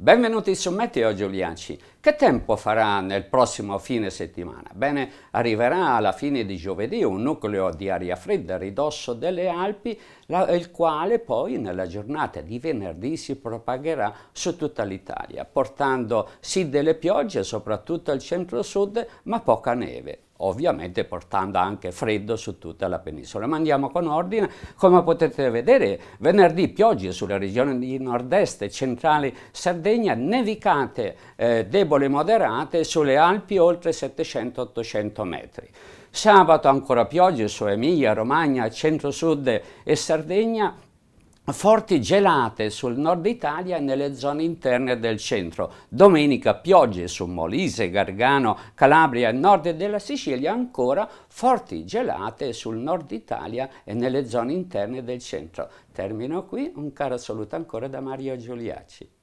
Benvenuti su Meteo Giulianci. Che tempo farà nel prossimo fine settimana? Bene, arriverà alla fine di giovedì un nucleo di aria fredda a ridosso delle Alpi, la, il quale poi nella giornata di venerdì si propagherà su tutta l'Italia, portando sì delle piogge, soprattutto al centro-sud, ma poca neve ovviamente portando anche freddo su tutta la penisola. Ma andiamo con ordine, come potete vedere venerdì piogge sulle regioni di nord-est e centrale Sardegna, nevicate eh, deboli nuvole moderate sulle Alpi oltre 700-800 metri. Sabato ancora piogge su Emilia, Romagna, centro-sud e Sardegna, forti gelate sul nord Italia e nelle zone interne del centro. Domenica piogge su Molise, Gargano, Calabria, e nord della Sicilia, ancora forti gelate sul nord Italia e nelle zone interne del centro. Termino qui, un caro saluto ancora da Mario Giuliacci.